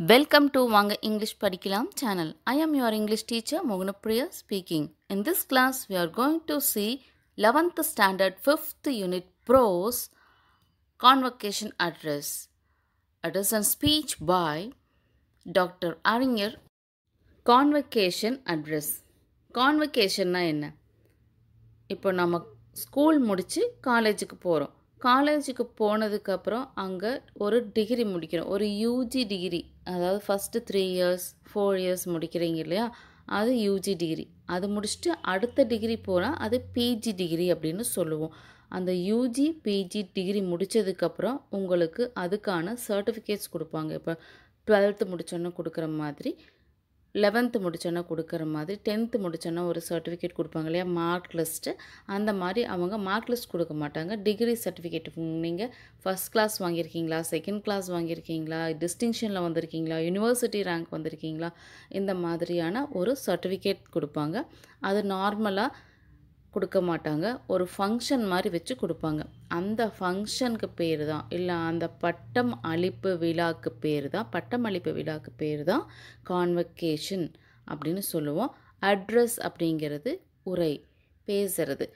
Welcome to Vanga English Padikilam channel. I am your English teacher Mogunapriya speaking. In this class we are going to see 11th standard 5th unit prose convocation address. Address and speech by Dr. Aringer. Convocation address. Convocationனா என்ன? இப்போ நம்ம school முடித்து காலேஜுக்கு போகிறோம் காலேஜுக்கு போனதுக்கப்புறம் அங்கே ஒரு டிகிரி முடிக்கிறோம் ஒரு யூஜி டிகிரி அதாவது first three years four years முடிக்கிறீங்க இல்லையா அது யூஜி டிகிரி அது முடிச்சுட்டு அடுத்த டிகிரி போனால் அது பிஜி டிகிரி அப்படின்னு சொல்லுவோம் அந்த யூஜி பிஜி டிகிரி முடித்ததுக்கப்புறம் உங்களுக்கு அதுக்கான சர்டிஃபிகேட்ஸ் கொடுப்பாங்க இப்போ டுவெல்த்து முடித்தோன்னு கொடுக்குற மாதிரி லெவன்த்து முடித்தோன்னா கொடுக்குற மாதிரி டென்த்து முடித்தோன்னா ஒரு சர்டிஃபிகேட் கொடுப்பாங்க இல்லையா மார்க் லிஸ்ட்டு அந்த மாதிரி அவங்க மார்க் லிஸ்ட் கொடுக்க மாட்டாங்க டிகிரி சர்டிஃபிகேட் நீங்கள் ஃபஸ்ட் கிளாஸ் வாங்கியிருக்கீங்களா செகண்ட் கிளாஸ் வாங்கியிருக்கீங்களா டிஸ்டிங்ஷனில் வந்திருக்கீங்களா யூனிவர்சிட்டி ரேங்க் வந்திருக்கீங்களா இந்த மாதிரியான ஒரு சர்டிஃபிகேட் கொடுப்பாங்க அது நார்மலாக கொடுக்க மாட்டாங்க ஒரு ஃபங்க்ஷன் மாதிரி வச்சு கொடுப்பாங்க அந்த ஃபங்க்ஷனுக்கு பேர் தான் இல்லை அந்த பட்டம் அளிப்பு விழாக்கு பேர் தான் பட்டம் அளிப்பு விழாக்கு பேர் தான் கான்வெக்கேஷன் அப்படின்னு சொல்லுவோம் அட்ரஸ் அப்படிங்கிறது உரை பேசுறது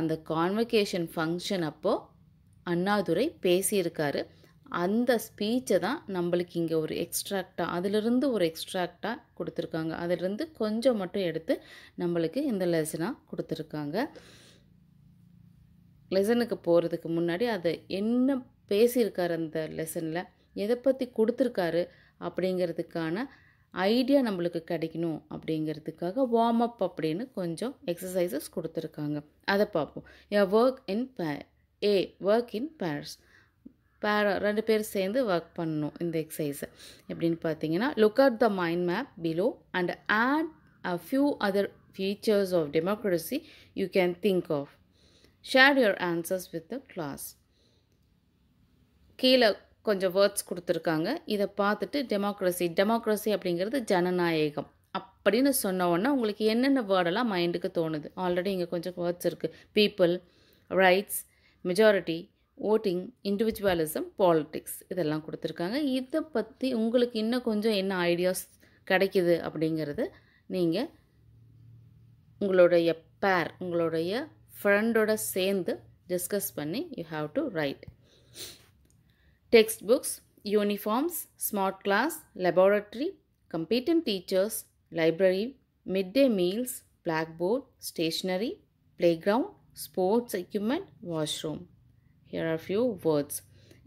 அந்த கான்வெக்கேஷன் ஃபங்க்ஷன் அப்போது அண்ணாதுரை பேசியிருக்காரு அந்த ஸ்பீச்சை தான் நம்மளுக்கு இங்கே ஒரு எக்ஸ்ட்ராக்டாக அதிலிருந்து ஒரு எக்ஸ்ட்ராக்டாக கொடுத்துருக்காங்க அதிலிருந்து கொஞ்சம் மட்டும் எடுத்து நம்மளுக்கு இந்த லெசனாக கொடுத்துருக்காங்க லெசனுக்கு போகிறதுக்கு முன்னாடி அதை என்ன பேசியிருக்கார் அந்த லெசனில் எதை பற்றி கொடுத்துருக்காரு அப்படிங்கிறதுக்கான ஐடியா நம்மளுக்கு கிடைக்கணும் அப்படிங்கிறதுக்காக வார்ம் அப் அப்படின்னு கொஞ்சம் எக்ஸசைசஸ் கொடுத்துருக்காங்க அதை பார்ப்போம் a work in pair a work in pairs பேர ரெண்டு பேர் சேர்ந்து ஒர்க் பண்ணணும் இந்த எக்ஸசைஸை எப்படின்னு பார்த்தீங்கன்னா look at the mind map below and add a few other features of democracy you can think of share your answers with the class கீழே கொஞ்சம் வேர்ட்ஸ் கொடுத்துருக்காங்க இதை பார்த்துட்டு டெமோக்ரஸி டெமோக்ரஸி அப்படிங்கிறது ஜனநாயகம் அப்படின்னு சொன்ன உடனே உங்களுக்கு என்னென்ன வேர்டெல்லாம் மைண்டுக்கு தோணுது ஆல்ரெடி இங்கே கொஞ்சம் வேர்ட்ஸ் இருக்குது people rights majority voting individualism politics இதெல்லாம் கொடுத்துருக்காங்க இதை பற்றி உங்களுக்கு இன்னும் கொஞ்சம் என்ன ஐடியாஸ் கிடைக்கிது அப்படிங்கிறது நீங்கள் உங்களுடைய பேர் உங்களுடைய ஃப்ரெண்டோட சேர்ந்து டிஸ்கஸ் பண்ணி you have to write textbooks uniforms smart class laboratory computer teachers library mid day meals blackboard stationery playground sports equipment washroom here are few words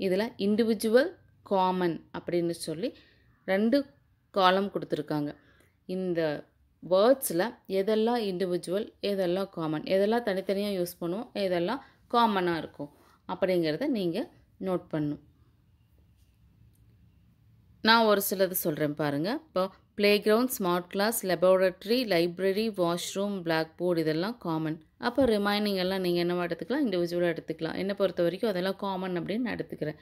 இதில் இண்டிவிஜுவல் காமன் அப்படின்னு சொல்லி ரெண்டு காலம் கொடுத்துருக்காங்க இந்த வேர்ட்ஸில் எதெல்லாம் individual எதெல்லாம் common எதெல்லாம் தனித்தனியாக யூஸ் பண்ணுவோம் எதெல்லாம் காமனாக இருக்கும் அப்படிங்கிறத நீங்கள் நோட் பண்ணும் நான் ஒரு சிலது சொல்கிறேன் பாருங்கள் இப்போ playground smart class laboratory library washroom blackboard இதெல்லாம் காமன் அப்போ ரிமைனிங் எல்லாம் நீங்கள் என்னவா எடுத்துக்கலாம் இண்டிவிஜுவலாக எடுத்துக்கலாம் என்னை பொறுத்த வரைக்கும் அதெல்லாம் காமன் அப்படின்னு எடுத்துக்கிறேன்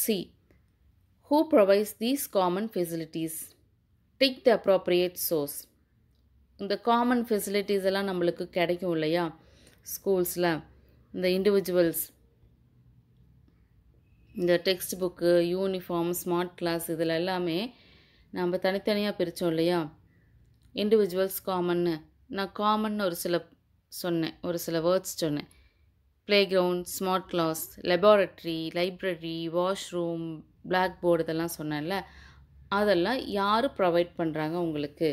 see who provides these common facilities tick the appropriate source இந்த காமன் ஃபெசிலிட்டிஸ் எல்லாம் நம்மளுக்கு கிடைக்கும் இல்லையா ஸ்கூல்ஸில் இந்த இண்டிவிஜுவல்ஸ் இந்த textbook uniform smart class இதில் எல்லாமே நம்ம தனித்தனியாக பிரித்தோம் இல்லையா இண்டிவிஜுவல்ஸ் காமன்னு நான் காமன் ஒரு சில சொன்னேன் ஒரு சில வேர்ட்ஸ் சொன்னேன் playground smart class laboratory library washroom blackboard இதெல்லாம் சொன்னேன்ல அதெல்லாம் யார் ப்ரொவைட் பண்ணுறாங்க உங்களுக்கு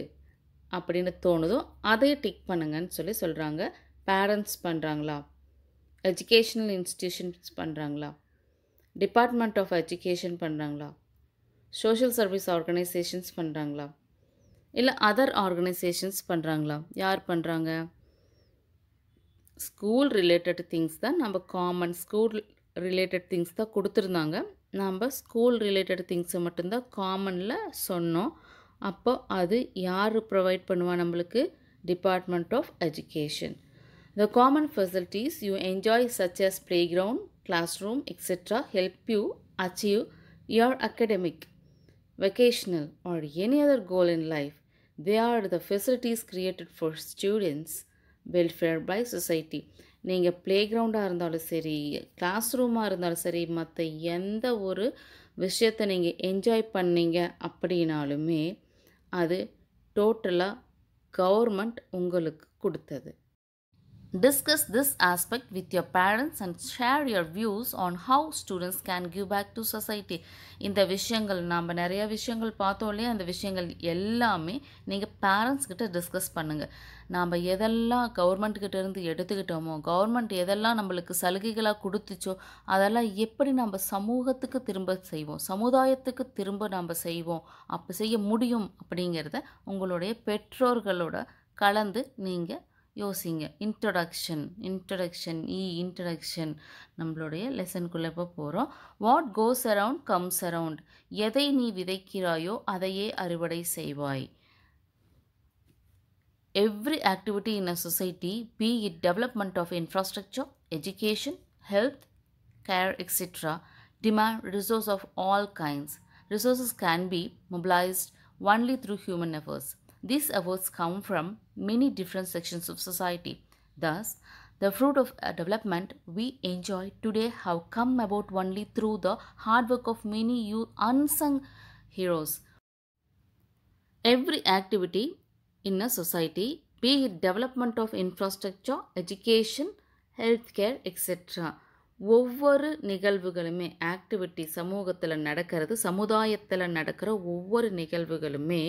அப்படின்னு தோணுதோ அதையே டிக் பண்ணுங்கன்னு சொல்லி சொல்கிறாங்க பேரண்ட்ஸ் பண்ணுறாங்களா எஜுகேஷ்னல் இன்ஸ்டிடியூஷன்ஸ் பண்ணுறாங்களா டிபார்ட்மெண்ட் ஆஃப் எஜுகேஷன் பண்ணுறாங்களா சோஷியல் சர்வீஸ் ஆர்கனைசேஷன்ஸ் பண்ணுறாங்களா இல்லை அதர் ஆர்கனைசேஷன்ஸ் பண்ணுறாங்களா யார் பண்ணுறாங்க ஸ்கூல் ரிலேட்டட் திங்ஸ் தான் நம்ம காமன் ஸ்கூல் ரிலேட்டட் திங்ஸ் தான் கொடுத்துருந்தாங்க நம்ம ஸ்கூல் ரிலேட்டட் திங்ஸை மட்டும்தான் காமனில் சொன்னோம் அப்போ அது யார் ப்ரொவைட் பண்ணுவா நம்மளுக்கு department of education the common facilities you enjoy such as playground classroom etcetera help you achieve your academic vocational or any other goal in life they are the facilities created for students welfare by society நீங்கள் ப்ளே கிரவுண்டாக இருந்தாலும் சரி class ரூமாக இருந்தாலும் சரி மற்ற எந்த ஒரு விஷயத்தை நீங்கள் என்ஜாய் பண்ணீங்க அப்படின்னாலுமே அது டோட்டலாக கவர்மெண்ட் உங்களுக்கு கொடுத்தது Discuss this aspect with your parents and share your views on how students can give back to society. இந்த விஷயங்கள் நாம் நிறைய விஷயங்கள் பார்த்தோம் இல்லையா அந்த விஷயங்கள் எல்லாமே நீங்கள் பேரண்ட்ஸ் கிட்ட டிஸ்கஸ் பண்ணுங்கள் நாம் எதெல்லாம் கவர்மெண்ட் இருந்து எடுத்துக்கிட்டோமோ கவர்மெண்ட் எதெல்லாம் நம்மளுக்கு சலுகைகளாக கொடுத்துச்சோ அதெல்லாம் எப்படி நம்ம சமூகத்துக்கு திரும்ப செய்வோம் சமுதாயத்துக்கு திரும்ப நம்ம செய்வோம் அப்போ செய்ய முடியும் அப்படிங்கிறத உங்களுடைய பெற்றோர்களோட கலந்து நீங்கள் யோசிங்க இன்ட்ரடக்ஷன் இன்ட்ரடக்ஷன் இ இன்ட்ரடக்ஷன் நம்மளுடைய லெசனுக்குள்ளே இப்போ போகிறோம் what goes around comes around எதை நீ விதைக்கிறாயோ அதையே அறுவடை செய்வாய் every activity in a society be it development of infrastructure education health care etcetera demand resource of all kinds resources can be mobilised only through human efforts These awards come from many different sections of society. Thus, the fruit of uh, development we enjoy today have come about only through the hard work of many youth unsung heroes. Every activity in a society, be it development of infrastructure, education, healthcare, etc., ஒவ்வொரு நிகழ்வுகளுமே activity சமூகத்தில் நடக்கிறது சமுதாயத்தில் நடக்கிற ஒவ்வொரு நிகழ்வுகளுமே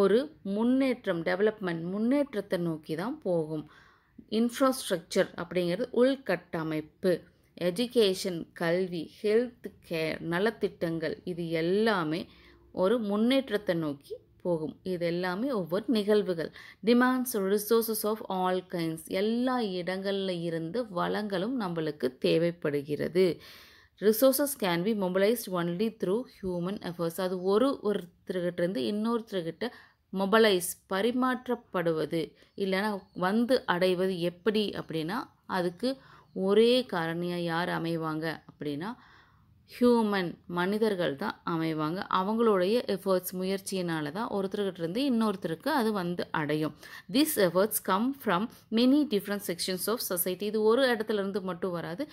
ஒரு முன்னேற்றம் development முன்னேற்றத்தை நோக்கி தான் போகும் இன்ஃப்ராஸ்ட்ரக்சர் அப்படிங்கிறது உள்கட்டமைப்பு எஜுகேஷன் கல்வி ஹெல்த் கேர் நலத்திட்டங்கள் இது எல்லாமே ஒரு முன்னேற்றத்தை நோக்கி போகும் இது எல்லாமே ஒவ்வொரு நிகழ்வுகள் demands resources of all kinds எல்லா இடங்களில் இருந்து வளங்களும் நம்மளுக்கு தேவைப்படுகிறது resources can be mobilised only through human efforts அது ஒரு ஒருத்தருகிட்டேருந்து இன்னொருத்தருகிட்ட மொபைலைஸ் பரிமாற்றப்படுவது இல்லைன்னா வந்து அடைவது எப்படி அப்படின்னா அதுக்கு ஒரே காரணியாக யார் அமைவாங்க அப்படின்னா ஹியூமன் மனிதர்கள் தான் அமைவாங்க அவங்களுடைய எஃபர்ட்ஸ் முயற்சியினால தான் ஒருத்தர்கிட்டருந்து இன்னொருத்தருக்கு அது வந்து அடையும் this efforts come from many different sections of society இது ஒரு இடத்துலேருந்து மட்டும் வராது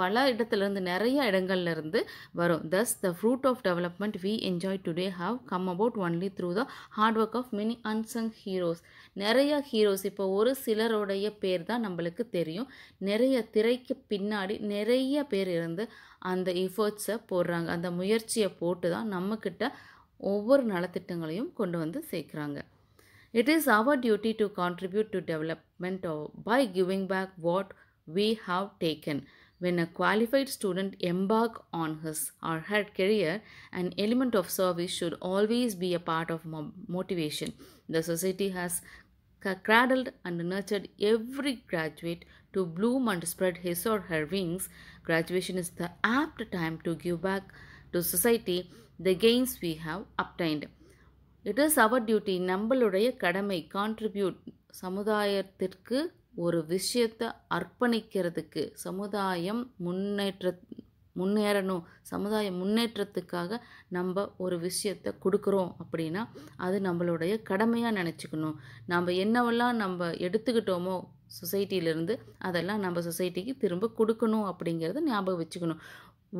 பல இடத்துலேருந்து நிறைய இடங்கள்லேருந்து வரும் thus the fruit of development we enjoy today have come about only through the hard work of many unsung heroes நிறைய ஹீரோஸ் இப்போ ஒரு சிலருடைய பேர் தான் நம்மளுக்கு தெரியும் நிறைய திரைக்கு பின்னாடி நிறைய பேர் இருந்து அந்த எஃபர்ட்ஸை போடுறாங்க அந்த முயற்சியை போட்டு தான் நம்மக்கிட்ட ஒவ்வொரு நலத்திட்டங்களையும் கொண்டு வந்து சேர்க்குறாங்க it is our duty to contribute to development by giving back what we have taken When a qualified student embark on his or her career, an element of service should always be a part of motivation. The society has cradled and nurtured every graduate to bloom and spread his or her wings. Graduation is the apt time to give back to society the gains we have obtained. It is our duty, நம்மளுடைய கடமை contribute சமுதாயத்திற்கு ஒரு விஷயத்தை அர்ப்பணிக்கிறதுக்கு சமுதாயம் முன்னேற்ற முன்னேறணும் சமுதாய முன்னேற்றத்துக்காக நம்ம ஒரு விஷயத்தை கொடுக்குறோம் அப்படின்னா அது நம்மளுடைய கடமையாக நினச்சிக்கணும் நம்ம என்னவெல்லாம் நம்ம எடுத்துக்கிட்டோமோ சொசைட்டியிலேருந்து அதெல்லாம் நம்ம சொசைட்டிக்கு திரும்ப கொடுக்கணும் அப்படிங்கிறத ஞாபகம் வச்சுக்கணும்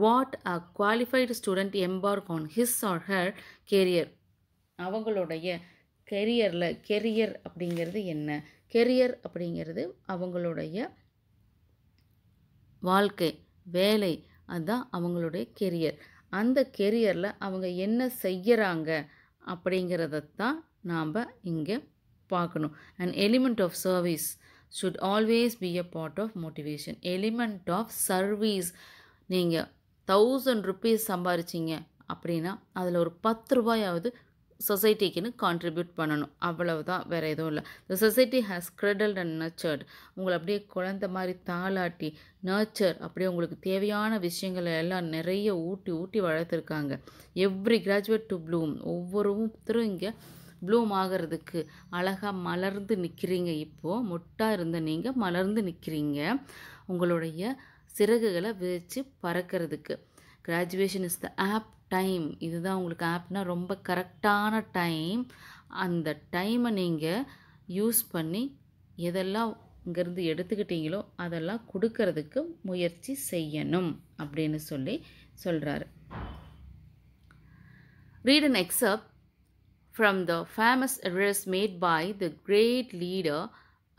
what a qualified student embark on his or her career அவங்களுடைய கெரியரில் கெரியர் அப்படிங்கிறது என்ன கெரியர் அப்படிங்கிறது அவங்களுடைய வாழ்க்கை வேலை அதுதான் அவங்களுடைய கெரியர் அந்த கெரியரில் அவங்க என்ன செய்கிறாங்க அப்படிங்கிறத தான் நாம் இங்கே பார்க்கணும் and element of service should always be a part of motivation element of service நீங்கள் தௌசண்ட் ருப்பீஸ் சம்பாரிச்சிங்க அப்படின்னா அதில் ஒரு பத்து ரூபாயாவது சொசைட்டிக்குன்னு கான்ட்ரிபியூட் பண்ணணும் அவ்வளவுதான் வேறு எதுவும் இல்லை the society has cradled and nurtured உங்களை அப்படியே குழந்த மாதிரி தாளாட்டி நர்ச்சர் அப்படியே உங்களுக்கு தேவையான விஷயங்களை எல்லாம் நிறைய ஊட்டி ஊட்டி வளர்த்துருக்காங்க எவ்ரி கிராஜுவேட் டு ப்ளூம் ஒவ்வொருத்தரும் இங்கே ப்ளூம் ஆகிறதுக்கு அழகாக மலர்ந்து நிற்கிறீங்க இப்போது மொட்டாக இருந்த நீங்கள் மலர்ந்து நிற்கிறீங்க உங்களுடைய சிறகுகளை விரித்து பறக்கிறதுக்கு graduation is the apt time இதுதான் உங்களுக்கு ஆப்னா ரொம்ப கரெக்டான டைம் அந்த டைமை நீங்கள் யூஸ் பண்ணி எதெல்லாம் இங்கேருந்து எடுத்துக்கிட்டீங்களோ அதெல்லாம் கொடுக்கறதுக்கு முயற்சி செய்யணும் அப்படின்னு சொல்லி சொல்கிறாரு read and excerpt from the famous address made by the great leader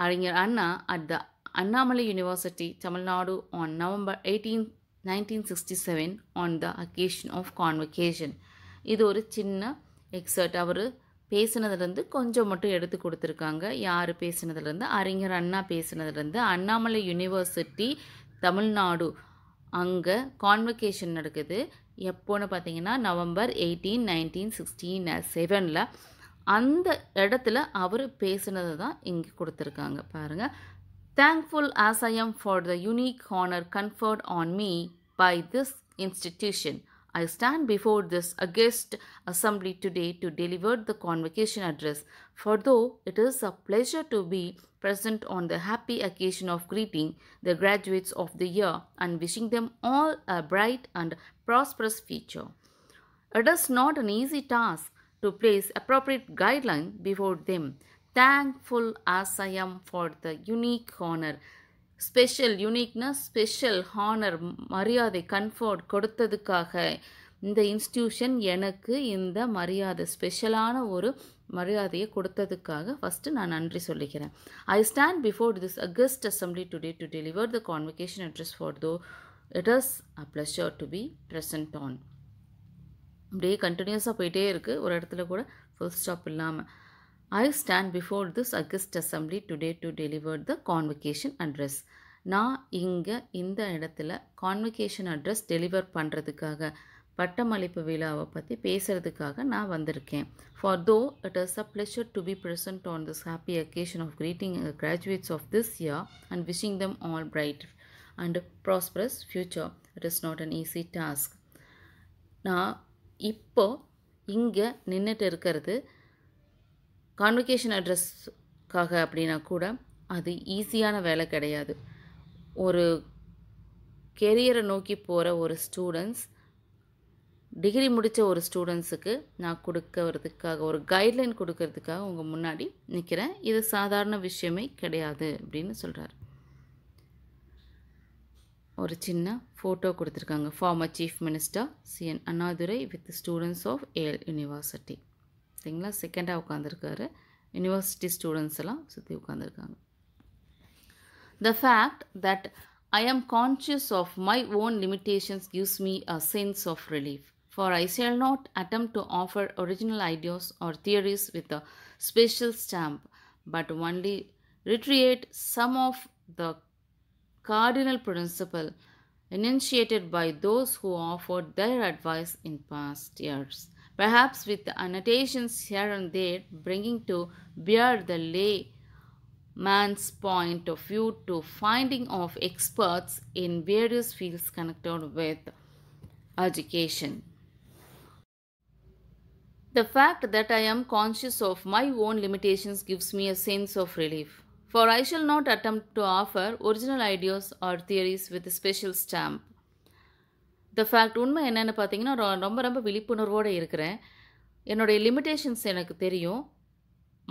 அறிஞர் Anna at the Annamalai University Tamil Nadu on November eighteen nineteen sixty seven on the occasion of convocation இது ஒரு சின்ன எக்ஸர்ட் அவர் பேசினதுலேருந்து கொஞ்சம் மட்டும் எடுத்து கொடுத்துருக்காங்க யார் பேசினதுலேருந்து அறிஞர் அண்ணா பேசினதுலேருந்து அண்ணாமலை யூனிவர்சிட்டி தமிழ்நாடு அங்கே கான்வெகேஷன் நடக்குது எப்போன்னு பார்த்தீங்கன்னா நவம்பர் எயிட்டீன் நைன்டீன் சிக்ஸ்டீன் செவனில் அந்த இடத்துல அவர் பேசினது தான் இங்கே கொடுத்துருக்காங்க பாருங்கள் Thankful as I am for the unique honor conferred on me by this institution, I stand before this august assembly today to deliver the convocation address. For though it is a pleasure to be present on the happy occasion of greeting the graduates of the year and wishing them all a bright and prosperous future. It is not an easy task to place appropriate guidelines before them thankful as I am for the unique honour special யூனிக்னா special honour மரியாதை conferred கொடுத்ததுக்காக இந்த institution எனக்கு இந்த மரியாதை ஸ்பெஷலான ஒரு மரியாதையை கொடுத்ததுக்காக ஃபஸ்ட்டு நான் நன்றி சொல்லிக்கிறேன் I stand before this august assembly today to deliver the convocation address for though it is a pleasure to be present on அப்படியே கண்டினியூஸாக போயிட்டே இருக்குது ஒரு இடத்துல கூட ஃபுல் ஸ்டாப் இல்லாமல் I stand before this august assembly today to deliver the convocation address நான் இங்கே இந்த இடத்துல கான்வெகேஷன் அட்ரஸ் டெலிவர் பண்ணுறதுக்காக பட்டமளிப்பு விழாவை பற்றி பேசுகிறதுக்காக நான் வந்திருக்கேன் for though it is a pleasure to be present on this happy occasion of greeting graduates of this year and wishing them all bright and prosperous future it is not an easy task நான் இப்போ இங்கே நின்றுட்டு இருக்கிறது convocation அட்ரஸ்க்காக அப்படின்னா கூட அது ஈஸியான வேலை கிடையாது ஒரு கெரியரை நோக்கி போகிற ஒரு ஸ்டூடெண்ட்ஸ் டிகிரி முடித்த ஒரு ஸ்டூடெண்ட்ஸுக்கு நான் கொடுக்கறதுக்காக ஒரு கைட்லைன் கொடுக்கறதுக்காக உங்கள் முன்னாடி நிற்கிறேன் இது சாதாரண விஷயமே கிடையாது அப்படின்னு சொல்கிறார் ஒரு சின்ன ஃபோட்டோ கொடுத்துருக்காங்க former chief minister C N Annadurai with students of Yale university சரிங்களா செகண்டாக உட்காந்துருக்காரு I ஸ்டூடெண்ட்ஸ் எல்லாம் சுற்றி உட்காந்துருக்காங்க the fact that I am conscious of my own limitations gives me a sense of relief for I shall not attempt to offer original ideas or theories with a special stamp, but only reiterate some of the cardinal principle initiated by those who offered their advice in past years perhaps with annotations here and there bringing to bear the lay man's point of view to finding of experts in various fields connected with education. The fact that I am conscious of my own limitations gives me a sense of relief, for I shall not attempt to offer original ideas or theories with a special stamp. The fact உண்மை என்னென்னு பார்த்தீங்கன்னா ரொம்ப ரொம்ப விழிப்புணர்வோடு இருக்கிறேன் என்னுடைய limitations எனக்கு தெரியும்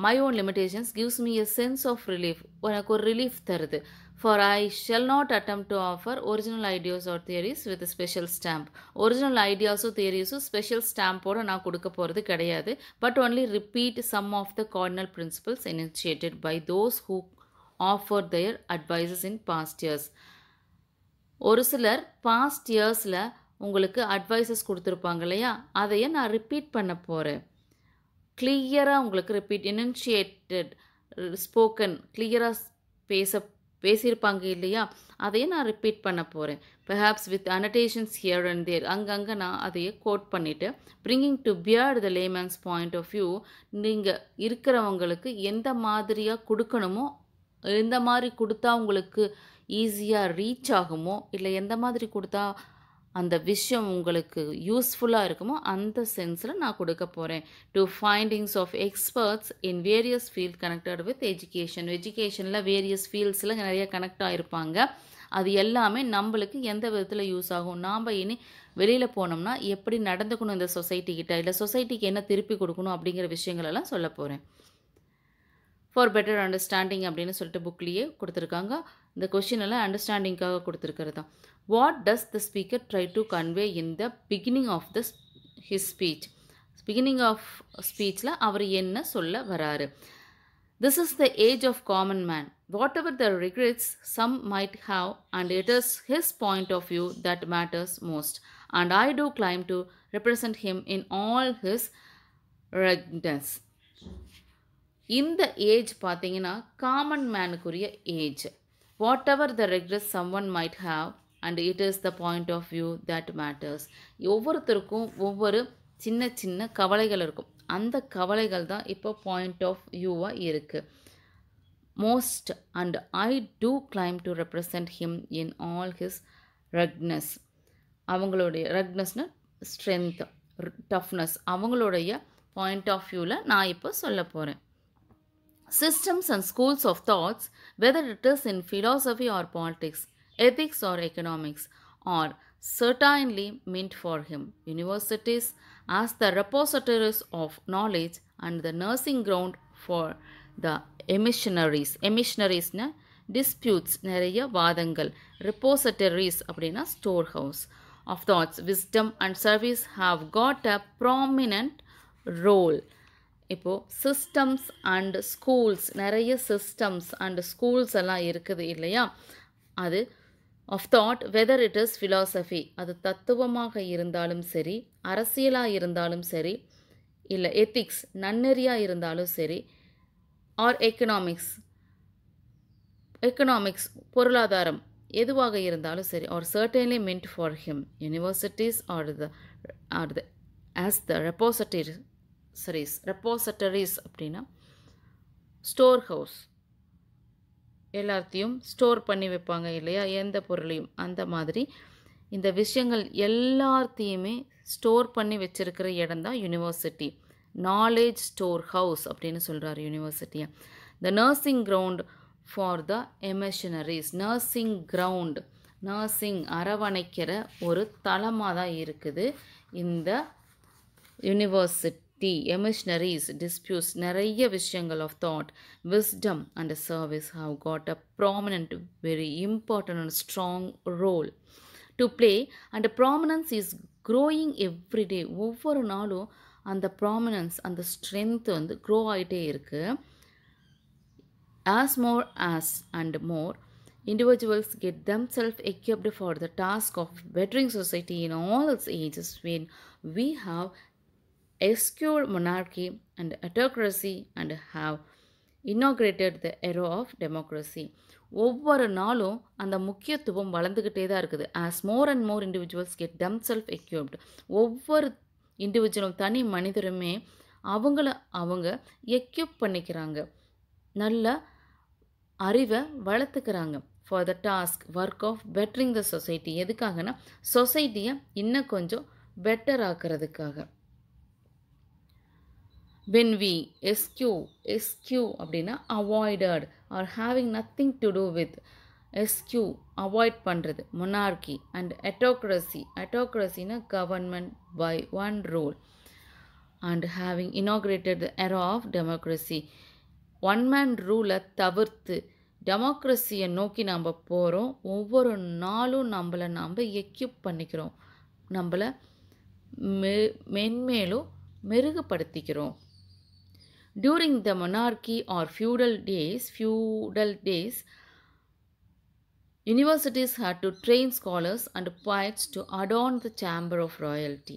my own limitations gives me a sense of relief எனக்கு ஒரு ரிலீஃப் தருது for I shall not attempt to offer original ideas or theories with special stamp original ஐடியாஸும் தியரிஸும் ஸ்பெஷல் ஸ்டாம்போடு நான் கொடுக்க போகிறது கிடையாது but only repeat some of the cardinal principles initiated by those who offer their advices in past years ஒரு சிலர் past இயர்ஸில் உங்களுக்கு அட்வைசஸ் கொடுத்துருப்பாங்க இல்லையா அதையே நான் ரிப்பீட் பண்ண போகிறேன் கிளியராக உங்களுக்கு ரிப்பீட் இனன்ஷியேட்டட் ஸ்போக்கன் கிளியராக பேச பேசியிருப்பாங்க இல்லையா அதையே நான் ரிப்பீட் பண்ண போகிறேன் perhaps with annotations here and there அங்கங்கே நான் அதையே கோட் பண்ணிவிட்டு bringing to bear the layman's point of view நீங்கள் இருக்கிறவங்களுக்கு எந்த மாதிரியாக கொடுக்கணுமோ எந்த மாதிரி கொடுத்தா உங்களுக்கு ஈஸியாக ரீச் ஆகுமோ இல்லை எந்த மாதிரி கொடுத்தா அந்த விஷயம் உங்களுக்கு யூஸ்ஃபுல்லாக இருக்குமோ அந்த சென்ஸில் நான் கொடுக்க போகிறேன் to findings of experts in various field connected with education எஜுகேஷனில் வேரியஸ் ஃபீல்ட்ஸில் நிறைய கனெக்ட் ஆகிருப்பாங்க அது எல்லாமே நம்மளுக்கு எந்த விதத்தில் யூஸ் ஆகும் நாம் இனி வெளியில் போனோம்னா எப்படி நடந்துக்கணும் இந்த சொசைட்டிக்கிட்ட இல்லை சொசைட்டிக்கு என்ன திருப்பி கொடுக்கணும் அப்படிங்கிற விஷயங்களெல்லாம் சொல்ல போகிறேன் ஃபார் பெட்டர் அண்டர்ஸ்டாண்டிங் அப்படின்னு சொல்லிட்டு புக்லேயே கொடுத்துருக்காங்க இந்த கொஷின் எல்லாம் அண்டர்ஸ்டாண்டிங்காக கொடுத்துருக்கிறது தான் what does the speaker try to convey in the beginning of the his speech beginning of ஸ்பீச்சில் அவர் என்ன சொல்ல வராரு this is the age of common man whatever the regrets some might have and it is his point of view that matters most and I do claim to represent him in all his ruggedness இந்த age பார்த்தீங்கன்னா common மேனுக்குரிய age the the some one might have and it is the point of view that matters ஒவ்வொருத்தருக்கும் ஒவ்வொரு சின்ன சின்ன கவலைகள் இருக்கும் அந்த கவலைகள் தான் இப்போ பாயிண்ட் ஆஃப் வியூவாக இருக்குது most and I do claim to represent him in all his ruggedness அவங்களுடைய ரக்னஸ்னால் ஸ்ட்ரென்த் டஃப்னஸ் அவங்களுடைய பாயிண்ட் ஆஃப் வியூவில் நான் இப்போ சொல்ல போகிறேன் systems and schools of thoughts, whether it is in philosophy or politics, ethics or economics, are certainly meant for him. Universities, as the repositories of knowledge and the nursing ground for the emissionaries. Emissionaries, na? disputes நிறைய வாதங்கள் repositories அப்படின்னா store storehouse of thoughts, wisdom, and service have got a prominent role. இப்போது systems and schools நிறைய systems and schools எல்லாம் இருக்குது இல்லையா அது of thought whether it is philosophy அது தத்துவமாக இருந்தாலும் சரி அரசியலாக இருந்தாலும் சரி இல்லை எத்திக்ஸ் நன்னெறியாக இருந்தாலும் சரி ஆர் எக்கனாமிக்ஸ் எக்கனாமிக்ஸ் பொருளாதாரம் எதுவாக இருந்தாலும் சரி are certainly meant for him universities are the are the as the repositories repositories repositories அப்படின்னா ஸ்டோர் ஹவுஸ் எல்லாத்தையும் ஸ்டோர் பண்ணி வைப்பாங்க இல்லையா எந்த பொருளையும் அந்த மாதிரி இந்த விஷயங்கள் எல்லாத்தையுமே ஸ்டோர் பண்ணி வச்சுருக்கிற இடம் தான் யூனிவர்சிட்டி நாலேஜ் ஸ்டோர் ஹவுஸ் அப்படின்னு சொல்கிறார் யூனிவர்சிட்டியை the nursing ground for the emissaries nursing ground nursing அரவணைக்கிற ஒரு தளமாக தான் இருக்குது இந்த யூனிவர்சிட்டி தி எமிஷனரிஸ் டிஸ்பியூட்ஸ் நிறைய விஷயங்கள் of thought wisdom and service have got a prominent very important and strong role to play and prominence is growing every day ஒவ்வொரு நாளும் அந்த ப்ராமினன்ஸ் அந்த ஸ்ட்ரென்த் வந்து க்ரோ ஆகிட்டே இருக்குது as more as and more individuals get themselves equipped for the task of bettering society in all its ages when we have eschewed monarchy and autocracy and have inaugurated the era of democracy ஒவ்வொரு நாளும் அந்த முக்கியத்துவம் வளர்ந்துக்கிட்டே தான் இருக்குது as more and more individuals get themselves equipped ஒவ்வொரு இண்டிவிஜுவலும் தனி மனிதருமே அவங்கள அவங்க எக்யூப் பண்ணிக்கிறாங்க நல்ல அறிவை வளர்த்துக்கிறாங்க for the task work of bettering the society எதுக்காகனா சொசைட்டியை இன்னும் கொஞ்சம் பெட்டர் ஆக்கிறதுக்காக when we eschew eschew அப்படின்னா avoided or having nothing to do with eschew avoid பண்ணுறது மொனார்கி அண்ட் அட்டோக்ரஸி அட்டோக்ரஸின்னா government by one rule and having inaugurated the era of democracy one man ரூலை தவிர்த்து டெமோக்ரஸியை நோக்கி நம்ம போகிறோம் ஒவ்வொரு நாளும் நம்மளை நாம் எக்யூப் பண்ணிக்கிறோம் நம்மளை மெ மென்மேலும் மெருகுபடுத்திக்கிறோம் During the monarchy or feudal days feudal days universities had to train scholars and poets to adorn the chamber of royalty.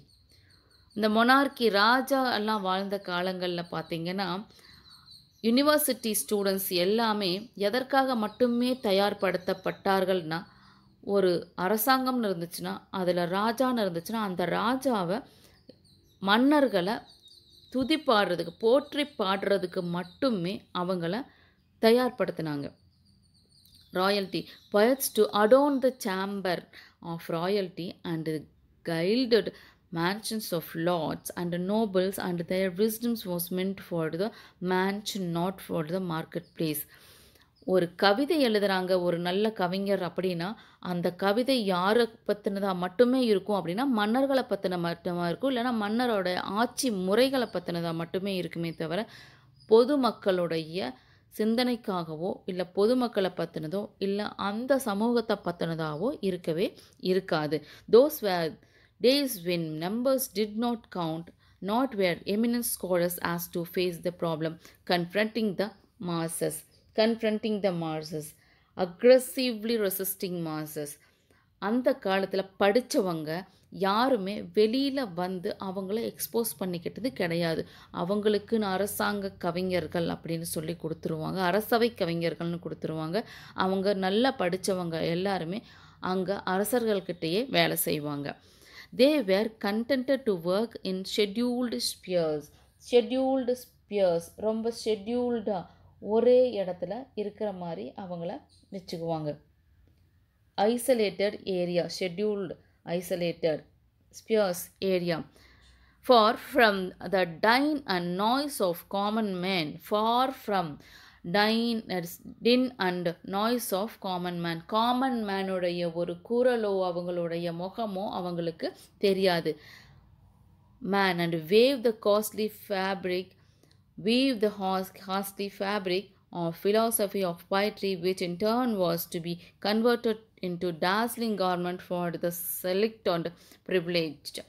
இந்த மொனார்கி ராஜா எல்லாம் வாழ்ந்த காலங்களில் பார்த்திங்கன்னா யூனிவர்சிட்டி ஸ்டூடெண்ட்ஸ் எல்லாமே எதற்காக மட்டுமே தயார்படுத்தப்பட்டார்கள்னா ஒரு அரசாங்கம்னு இருந்துச்சுன்னா அதில் ராஜான்னு இருந்துச்சுன்னா அந்த ராஜாவை மன்னர்களை துதி பாடுறதுக்கு போற்றி பாடுறதுக்கு மட்டுமே அவங்கள தயார்படுத்தினாங்க royalty poets to adorn the chamber of royalty and gilded mansions of lords and nobles and their wisdoms was meant for the mansion not for the market place ஒரு கவிதை எழுதுகிறாங்க ஒரு நல்ல கவிஞர் அப்படின்னா அந்த கவிதை யாரை பற்றினதாக மட்டுமே இருக்கும் அப்படின்னா மன்னர்களை பற்றின மட்டுமா இருக்கும் இல்லைனா மன்னரோட ஆட்சி முறைகளை பற்றினதாக மட்டுமே இருக்குமே தவிர பொதுமக்களுடைய சிந்தனைக்காகவோ இல்லை பொதுமக்களை பற்றினதோ இல்லை அந்த சமூகத்தை பற்றினதாகவோ இருக்கவே இருக்காது those were days when numbers did not count not were eminence scholars as to face the problem confronting the masses confronting the masses aggressively resisting masses அந்த காலத்தில் படித்தவங்க யாருமே வெளியில் வந்து அவங்கள எக்ஸ்போஸ் பண்ணிக்கிட்டது கிடையாது அவங்களுக்குன்னு அரசாங்க கவிஞர்கள் அப்படின்னு சொல்லி கொடுத்துருவாங்க அரசவை கவிஞர்கள்னு கொடுத்துருவாங்க அவங்க நல்லா படித்தவங்க எல்லாருமே அங்கே அரசர்கள்கிட்டயே வேலை செய்வாங்க they were content to work in secluded spheres secluded spheres ரொம்ப ஷெட்யூல்டாக ஒரே இடத்துல இருக்கிற மாதிரி அவங்கள வச்சுக்குவாங்க isolated area secluded isolated spheres area far from the din and noise of common man far from din din and noise of common man common மேனுடைய ஒரு குரலோ அவங்களுடைய முகமோ அவங்களுக்கு தெரியாது man and weave the costly fabric weave the costly fabric of philosophy of poetry which in turn was to be converted into dazzling garment for the select and privileged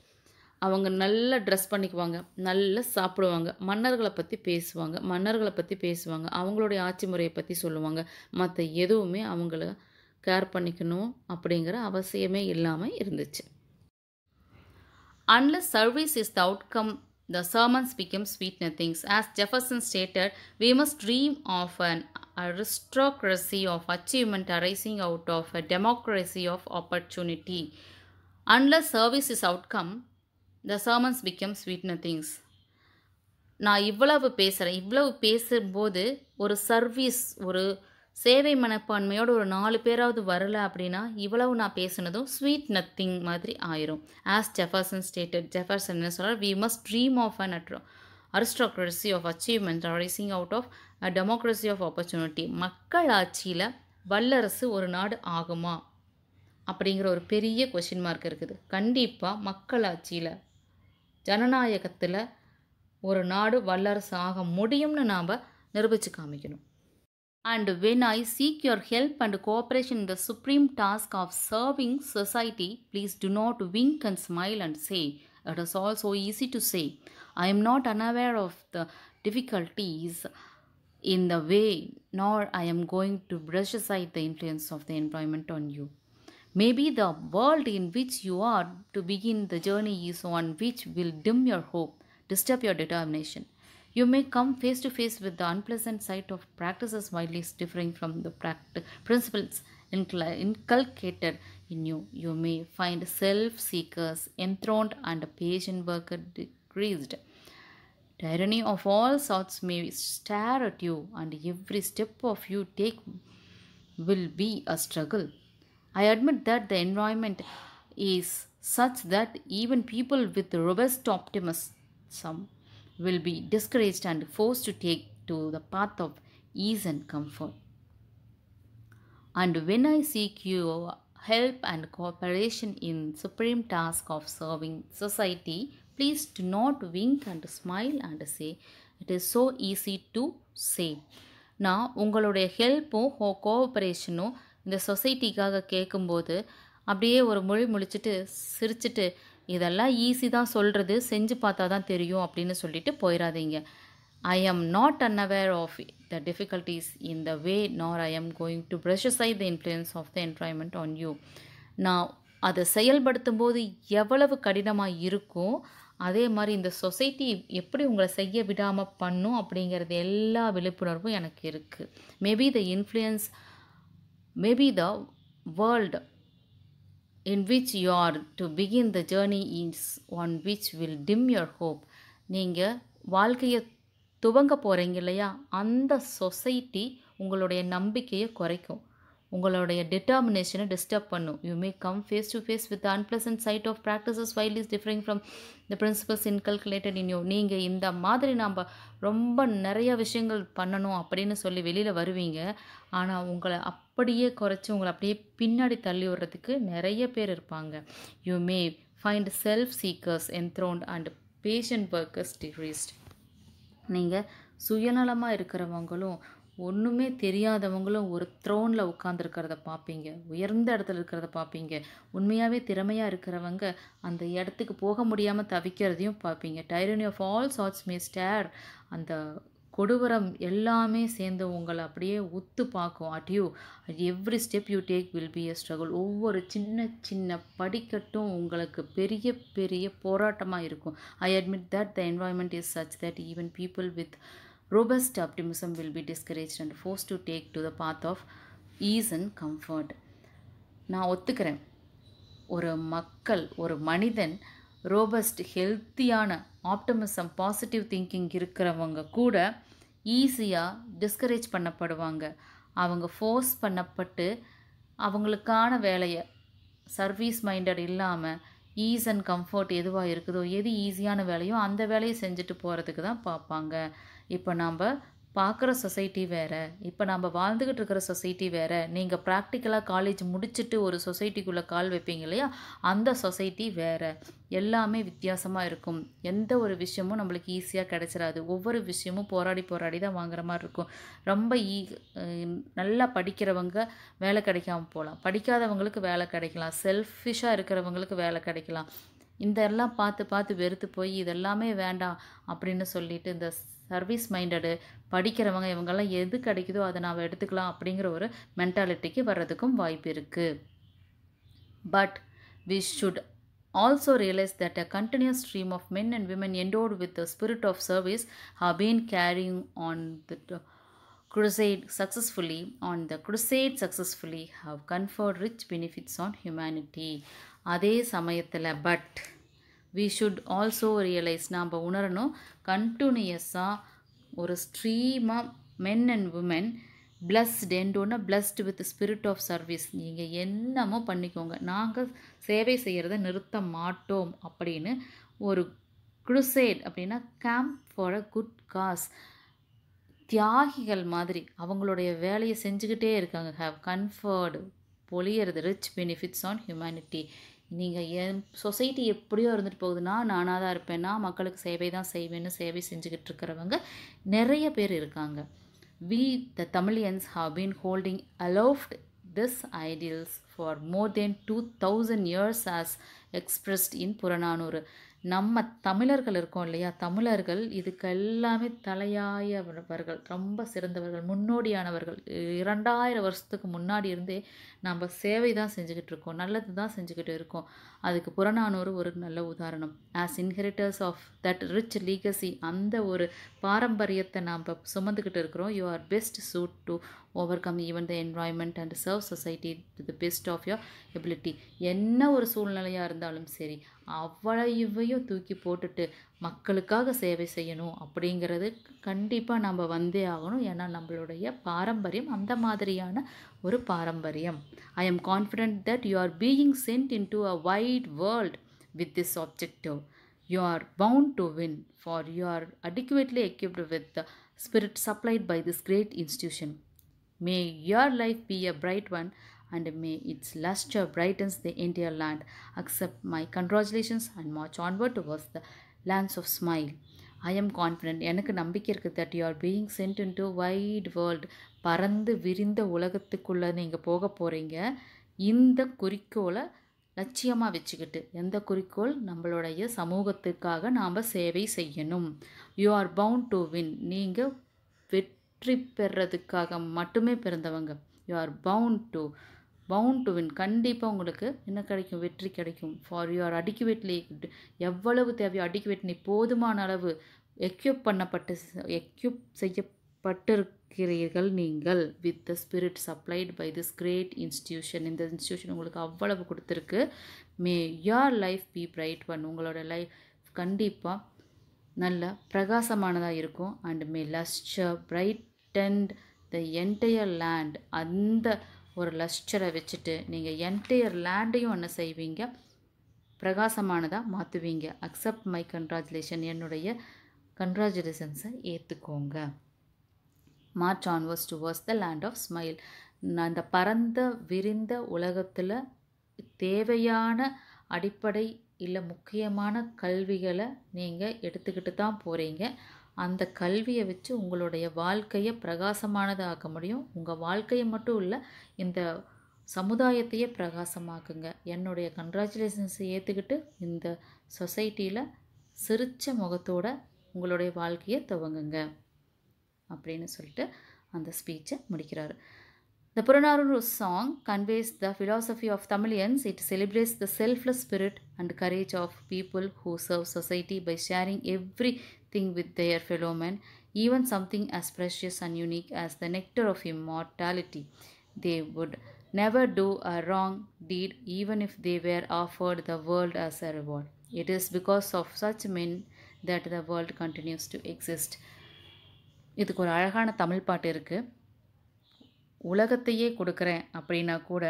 அவங்க நல்லா dress பண்ணிக்குவாங்க நல்லா சாப்பிடுவாங்க மன்னர்களை பற்றி பேசுவாங்க மன்னர்களை பற்றி பேசுவாங்க அவங்களுடைய ஆட்சி முறையை பற்றி சொல்லுவாங்க மற்ற எதுவுமே அவங்கள கேர் பண்ணிக்கணும் அப்படிங்கிற அவசியமே இல்லாமல் இருந்துச்சு unless service is the outcome The sermons became sweet nothings. As Jefferson stated, we must dream of an aristocracy of achievement arising out of a democracy of opportunity. Unless service is outcome, the sermons become sweet nothings. நான் இவ்வளவு பேசுகிறேன் இவ்வளவு பேசும்போது ஒரு service ஒரு சேவை மனப்பான்மையோட ஒரு நாலு பேராவது வரல அப்படின்னா இவ்வளவு நான் பேசினதும் ஸ்வீட் நத்திங் மாதிரி ஆயிரும் ஆஸ் ஜெஃபர்சன் ஸ்டேட்டட் ஜெஃபர்சன் என்ன சொல்கிறார் we must dream of an அட்ரோ aristocracy of achievement rising out of a democracy of opportunity மக்களாட்சியில் வல்லரசு ஒரு நாடு ஆகுமா அப்படிங்கிற ஒரு பெரிய கொஷின் மார்க் இருக்குது கண்டிப்பாக மக்களாட்சியில் ஜனநாயகத்தில் ஒரு நாடு வல்லரசு ஆக முடியும்னு நாம் நிரூபித்து காமிக்கணும் And when I seek your help and cooperation in the supreme task of serving society, please do not wink and smile and say, It is all so easy to say. I am not unaware of the difficulties in the way, nor I am going to brush aside the influence of the environment on you. Maybe the world in which you are to begin the journey is one which will dim your hope, disturb your determination, you may come face to face with the unpleasant side of practices widely differing from the principles inculcated in you. You may find self seekers enthroned and patient worker decreased. Tyranny of all sorts may stare at you, and every step of you take will be a struggle. I admit that the environment is such that even people with robust optimism will be discouraged and forced to take to the path of ease and comfort. And when I seek your help and cooperation in supreme task of serving society, please do not wink and smile and say, it is so easy to say. நான் உங்களுடைய ஹெல்ப்பும் ஹோ கோஆப்ரேஷனும் இந்த சொசைட்டிக்காக கேட்கும்போது அப்படியே ஒரு மொழி முழிச்சிட்டு சிரிச்சிட்டு இதெல்லாம் ஈஸி தான் சொல்கிறது செஞ்சு பார்த்தா தான் தெரியும் அப்படின்னு சொல்லிட்டு போயிடாதீங்க I am not unaware of the difficulties in the way nor I am going to ப்ரெஷஸை the influence of the environment on you நான் அதை செயல்படுத்தும் போது எவ்வளவு கடினமாக இருக்கும் அதே மாதிரி இந்த சொசைட்டி எப்படி உங்களை செய்ய விடாமல் பண்ணும் அப்படிங்கிறது எல்லா விழிப்புணர்வும் எனக்கு இருக்குது maybe the influence maybe the world in which you are to begin the journey is one which will dim your hope நீங்கள் வாழ்க்கையை துவங்க போகிறீங்க இல்லையா அந்த சொசைட்டி உங்களுடைய நம்பிக்கையை குறைக்கும் உங்களுடைய டிட்டர்மினேஷனை டிஸ்டர்ப் பண்ணும் you may come face to face with unpleasant side of practices while is different from the principles inculcated in you நீங்கள் இந்த மாதிரி நாம் ரொம்ப நிறைய விஷயங்கள் பண்ணணும் அப்படின்னு சொல்லி வெளியில் வருவீங்க ஆனால் உங்களை அப் அப்படியே குறைச்சி உங்களை அப்படியே பின்னாடி தள்ளி விடுறதுக்கு நிறைய பேர் இருப்பாங்க you may find self seekers enthroned and patient workers decreased நீங்கள் சுயநலமாக இருக்கிறவங்களும் ஒன்றுமே தெரியாதவங்களும் ஒரு த்ரோனில் உட்காந்துருக்கிறத பார்ப்பீங்க உயர்ந்த இடத்துல இருக்கிறத பார்ப்பீங்க உண்மையாகவே திறமையாக இருக்கிறவங்க அந்த இடத்துக்கு போக முடியாமல் தவிக்கிறதையும் பார்ப்பீங்க tyranny of all sorts may stare அந்த கொடூரம் எல்லாமே சேர்ந்து உங்களை அப்படியே ஒத்து பார்க்கும் at you every step you take will be a struggle ஒவ்வொரு சின்ன சின்ன படிக்கட்டும் உங்களுக்கு பெரிய பெரிய போராட்டமாக இருக்கும் I admit that the environment is such that even people with robust optimism will be discourage and force to take to the path of ease and comfort நான் ஒத்துக்கிறேன் ஒரு மக்கள் ஒரு மனிதன் ரோபஸ்ட் ஹெல்த்தியான ஆப்டமிசம் பாசிட்டிவ் திங்கிங் இருக்கிறவங்க கூட ஈஸியாக டிஸ்கரேஜ் பண்ணப்படுவாங்க அவங்க ஃபோர்ஸ் பண்ணப்பட்டு அவங்களுக்கான வேலையை சர்வீஸ் மைண்டட் இல்லாமல் ஈஸ் அண்ட் கம்ஃபர்ட் எதுவாக இருக்குதோ எது ஈஸியான வேலையோ அந்த வேலையை செஞ்சுட்டு போகிறதுக்கு தான் பார்ப்பாங்க இப்போ நாம் பார்க்குற சொசைட்டி வேறு இப்போ நம்ம வாழ்ந்துக்கிட்டு இருக்கிற சொசைட்டி வேறு நீங்கள் ப்ராக்டிக்கலாக காலேஜ் முடிச்சுட்டு ஒரு சொசைட்டிக்குள்ளே கால் வைப்பீங்க இல்லையா அந்த சொசைட்டி வேறு எல்லாமே வித்தியாசமாக இருக்கும் எந்த ஒரு விஷயமும் நம்மளுக்கு ஈஸியாக கிடச்சிடாது ஒவ்வொரு விஷயமும் போராடி போராடி தான் வாங்குற மாதிரி இருக்கும் ரொம்ப ஈ நல்லா படிக்கிறவங்க வேலை கிடைக்காம போகலாம் படிக்காதவங்களுக்கு வேலை கிடைக்கலாம் செல்ஃபிஷாக இருக்கிறவங்களுக்கு வேலை கிடைக்கலாம் இந்த எல்லாம் பார்த்து பார்த்து வெறுத்து போய் இதெல்லாமே வேண்டாம் அப்படின்னு சொல்லிட்டு இந்த சர்வீஸ் மைண்டடு படிக்கிறவங்க இவங்கெல்லாம் எது கிடைக்குதோ அதை நாம் எடுத்துக்கலாம் அப்படிங்கிற ஒரு மென்டாலிட்டிக்கு வர்றதுக்கும் வாய்ப்பு இருக்குது but we should also realise that a continuous stream of men and women endowed with the spirit of service have been carrying on the crusade successfully on the crusade successfully have conferred rich benefits on humanity அதே சமயத்தில் but we should also realise நாம் உணரணும் கண்டினியூஸாக ஒரு ஸ்ட்ரீமாக men and women blessed என்டோன்னா blessed with spirit of service நீங்கள் என்னமோ பண்ணிக்கோங்க நாங்கள் சேவை செய்கிறத நிறுத்த மாட்டோம் அப்படின்னு ஒரு குருசேட் அப்படின்னா camp for a good cause தியாகிகள் மாதிரி அவங்களுடைய வேலையை செஞ்சுக்கிட்டே இருக்காங்க ஹாவ் கன்ஃபர்டு பொழியறது ரிச் பெனிஃபிட்ஸ் ஆன் ஹியூமனிட்டி நீங்கள் என் சொசைட்டி எப்படியோ இருந்துட்டு போகுதுன்னா நானாக தான் இருப்பேன்னா மக்களுக்கு சேவை தான் செய்வேன்னு சேவை செஞ்சுக்கிட்டு இருக்கிறவங்க நிறைய பேர் இருக்காங்க we the Tamilians have been holding aloft this ideals for more than two thousand years as expressed in Purananuru நம்ம தமிழர்கள் இருக்கோம் இல்லையா தமிழர்கள் இதுக்கெல்லாமே தலையாயவர்கள் ரொம்ப சிறந்தவர்கள் முன்னோடியானவர்கள் இரண்டாயிரம் வருஷத்துக்கு முன்னாடி இருந்தே நம்ம சேவை தான் செஞ்சுக்கிட்டு இருக்கோம் நல்லது தான் செஞ்சுக்கிட்டு இருக்கோம் அதுக்கு புறநானூறு ஒரு நல்ல உதாரணம் as inheritors of that rich legacy அந்த ஒரு பாரம்பரியத்தை நாம் சுமந்துக்கிட்டு இருக்கிறோம் you are best suited to overcome even the environment and serve society the best of your ability என்ன ஒரு சூழ்நிலையாக இருந்தாலும் சரி அவ்வளோ இவையும் தூக்கி போட்டுட்டு மக்களுக்காக சேவை செய்யணும் அப்படிங்கிறது கண்டிப்பாக நம்ம வந்தே ஆகணும் ஏன்னா நம்மளுடைய பாரம்பரியம் அந்த மாதிரியான ஒரு பாரம்பரியம் I am confident that you are being sent into a wide world with this objective you are bound to win for you are adequately equipped with the spirit supplied by this great institution may your life be a bright one may its its luster brightens the entire land accept my congratulations and march onward was the lands of smile I am confident எனக்கு நம்பிக்கை இருக்குது that you are being sent into wide world பறந்து விரிந்த உலகத்துக்குள்ளே நீங்கள் போக போகிறீங்க இந்த குறிக்கோளை லட்சியமாக வச்சுக்கிட்டு எந்த குறிக்கோள் நம்மளுடைய சமூகத்துக்காக நாம் சேவை செய்யணும் you are bound to win நீங்கள் வெற்றி பெறதுக்காக மட்டுமே பிறந்தவங்க you are bound to bound to win கண்டிப்பாக உங்களுக்கு என்ன கிடைக்கும் வெற்றி கிடைக்கும் ஃபார் யுவர் அடிக்குவேட்லி எவ்வளவு தேவையோ அடிக்குவேட் நீ போதுமான அளவு எக்யூப் பண்ணப்பட்டு எக்யூப் செய்யப்பட்டிருக்கிறீர்கள் நீங்கள் with the spirit supplied by this great institution இந்த இன்ஸ்டியூஷன் உங்களுக்கு அவ்வளவு கொடுத்துருக்கு may your life be bright one உங்களோட லைஃப் கண்டிப்பாக நல்ல பிரகாசமானதாக இருக்கும் and may lustre bright and the entire land அந்த ஒரு லஸ்டரை வச்சுட்டு நீங்கள் என்டையர் லேண்டையும் என்ன செய்வீங்க பிரகாசமானதாக மாற்றுவீங்க அக்செப்ட் மை கன்ட்ராஜுலேஷன் என்னுடைய கன்ட்ராஜுலேஷன்ஸை ஏற்றுக்கோங்க மார்ச் ஆன்வர்ஸ் வர்ஸ் த லேண்ட் ஆஃப் ஸ்மைல் நான் அந்த பரந்த விரிந்த உலகத்தில் தேவையான அடிப்படை இல்லை முக்கியமான கல்விகளை நீங்கள் எடுத்துக்கிட்டு தான் போகிறீங்க அந்த கல்வியை வச்சு உங்களுடைய வாழ்க்கையை ஆக்க முடியும் உங்கள் வாழ்க்கையை மட்டும் இல்லை இந்த சமுதாயத்தையே பிரகாசமாக்குங்க என்னுடைய கங்க்ராச்சுலேஷன்ஸை ஏற்றுக்கிட்டு இந்த சொசைட்டியில் சிரித்த முகத்தோட உங்களுடைய வாழ்க்கையை துவங்குங்க அப்படின்னு சொல்லிட்டு அந்த ஸ்பீச்சை முடிக்கிறார் the Purananuru song conveys the philosophy of Tamilians it celebrates the selfless spirit and courage of people who serve society by sharing every thing with their fellow men, even something as precious and unique as the nectar of immortality. They would never do a wrong deed even if they were offered the world as a reward. It is because of such men that the world continues to exist. இதுக்கு ஒரு அழகான தமிழ் பாட்டு இருக்குது உலகத்தையே கொடுக்குறேன் அப்படின்னா கூட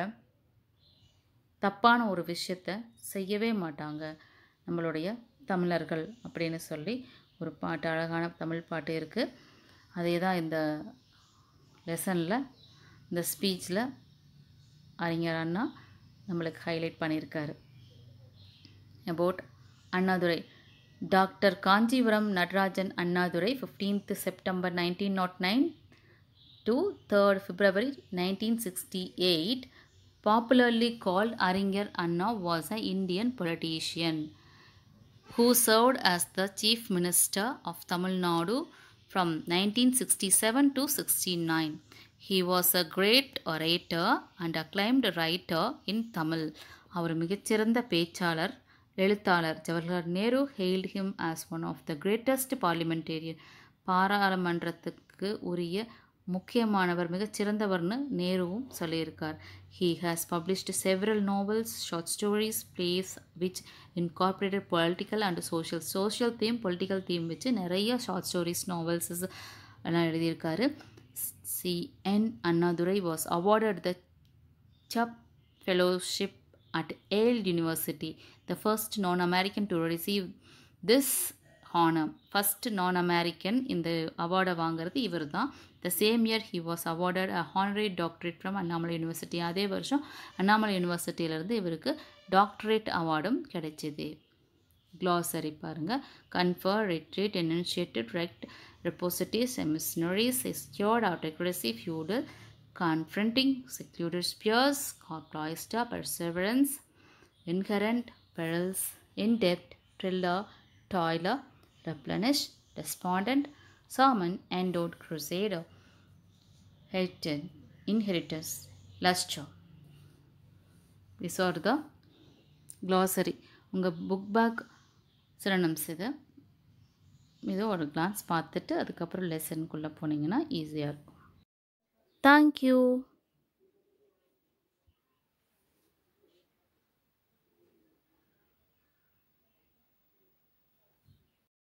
தப்பான ஒரு விஷயத்தை செய்யவே மாட்டாங்க நம்மளுடைய தமிழர்கள் அப்படின்னு சொல்லி ஒரு பாட்டு அழகான தமிழ் பாட்டு இருக்குது அதே தான் இந்த லெசனில் இந்த ஸ்பீச்சில் அறிஞர் அண்ணா நம்மளுக்கு ஹைலைட் பண்ணியிருக்காரு about Annadurai doctor Kanchipuram Natarajan Annadurai fifteenth September nineteen nought nine to third February nineteen sixty eight popularly called Arignar Anna was a Indian politician who served as the Chief Minister of Tamil Nadu from 1967 to 69. He was a great orator and acclaimed writer in Tamil. Our Migachiranda Pechalar, Elithalar, Jawaharlal Nehru hailed him as one of the greatest parliamentarian. Para Aramandratak Uriya முக்கியமானவர் மிகச்சிறந்தவர்னு நேருவும் சொல்லியிருக்கார் he has published several novels short stories plays which incorporated political and social social theme political theme வச்சு நிறைய short stories novels எல்லாம் எழுதியிருக்காரு C N Annadurai was awarded the Chubb fellowship at Yale University, the first non American to receive this honour first non American இந்த அவார்டை வாங்குறது இவர் தான் the same year he was awarded a honorary doctorate from Annamalai university அதே வருஷம் அண்ணாமலை யூனிவர்சிட்டியிலேருந்து இவருக்கு doctorate அவார்டும் கிடைச்சிது glossary பாருங்கள் confer retreat initiative wrecked repositories missionaries escort out feudal confronting, secluded spheres, spheres perseverance, perseverance encounter perils indebted thriller toiler replenished, despondent, sermon, endowed crusader, Hilton, inheritors, lustre. These are the glossary. உங்கள் book back synonyms இது இது ஒரு glands பார்த்துட்டு அதுக்கப்புறம் லெசனுக்குள்ளே போனீங்கன்னா ஈஸியாக இருக்கும் thank you